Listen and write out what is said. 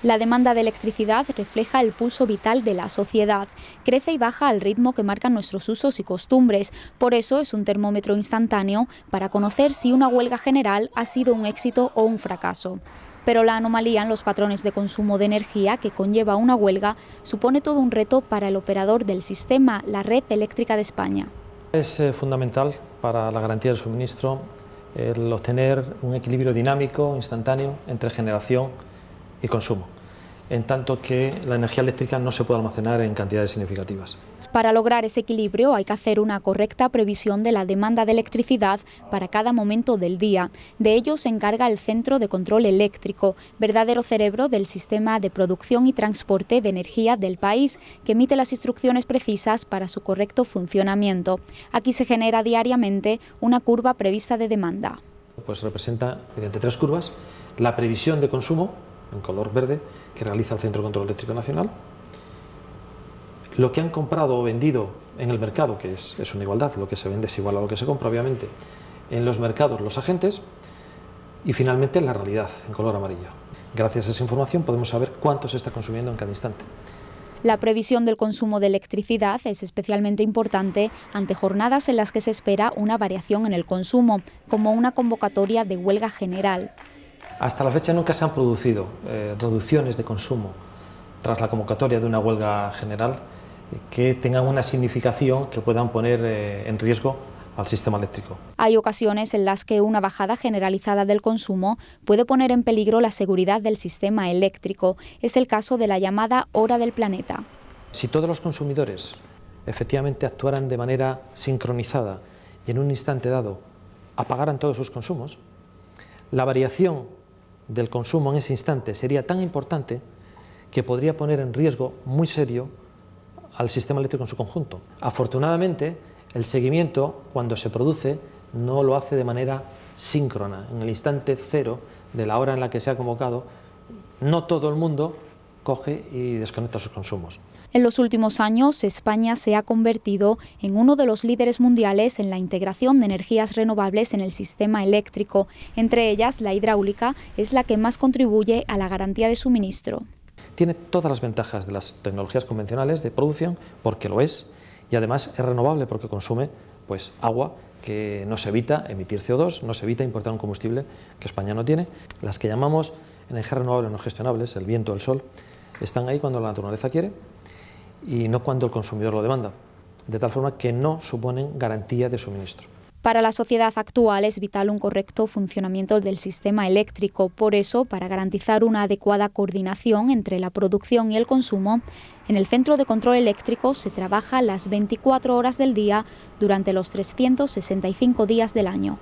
La demanda de electricidad refleja el pulso vital de la sociedad, crece y baja al ritmo que marcan nuestros usos y costumbres, por eso es un termómetro instantáneo para conocer si una huelga general ha sido un éxito o un fracaso. Pero la anomalía en los patrones de consumo de energía que conlleva una huelga supone todo un reto para el operador del sistema, la Red Eléctrica de España. Es eh, fundamental para la garantía del suministro el obtener un equilibrio dinámico, instantáneo, entre generación y consumo, en tanto que la energía eléctrica no se puede almacenar en cantidades significativas. Para lograr ese equilibrio hay que hacer una correcta previsión de la demanda de electricidad para cada momento del día. De ello se encarga el Centro de Control Eléctrico, verdadero cerebro del sistema de producción y transporte de energía del país, que emite las instrucciones precisas para su correcto funcionamiento. Aquí se genera diariamente una curva prevista de demanda. Pues representa, mediante tres curvas, la previsión de consumo, en color verde que realiza el Centro de Control Eléctrico Nacional. Lo que han comprado o vendido en el mercado, que es, es una igualdad, lo que se vende es igual a lo que se compra, obviamente, en los mercados los agentes, y finalmente la realidad en color amarillo. Gracias a esa información podemos saber cuánto se está consumiendo en cada instante. La previsión del consumo de electricidad es especialmente importante ante jornadas en las que se espera una variación en el consumo, como una convocatoria de huelga general. Hasta la fecha nunca se han producido eh, reducciones de consumo tras la convocatoria de una huelga general que tengan una significación que puedan poner eh, en riesgo al sistema eléctrico. Hay ocasiones en las que una bajada generalizada del consumo puede poner en peligro la seguridad del sistema eléctrico. Es el caso de la llamada hora del planeta. Si todos los consumidores efectivamente actuaran de manera sincronizada y en un instante dado apagaran todos sus consumos, la variación del consumo en ese instante sería tan importante que podría poner en riesgo muy serio al sistema eléctrico en su conjunto. Afortunadamente, el seguimiento, cuando se produce, no lo hace de manera síncrona. En el instante cero de la hora en la que se ha convocado, no todo el mundo coge y desconecta sus consumos. En los últimos años, España se ha convertido en uno de los líderes mundiales en la integración de energías renovables en el sistema eléctrico. Entre ellas, la hidráulica es la que más contribuye a la garantía de suministro. Tiene todas las ventajas de las tecnologías convencionales de producción, porque lo es, y además es renovable porque consume pues, agua que no se evita emitir CO2, no se evita importar un combustible que España no tiene. Las que llamamos energías renovables no gestionables, el viento, el sol, están ahí cuando la naturaleza quiere y no cuando el consumidor lo demanda, de tal forma que no suponen garantía de suministro. Para la sociedad actual es vital un correcto funcionamiento del sistema eléctrico, por eso, para garantizar una adecuada coordinación entre la producción y el consumo, en el Centro de Control Eléctrico se trabaja las 24 horas del día durante los 365 días del año.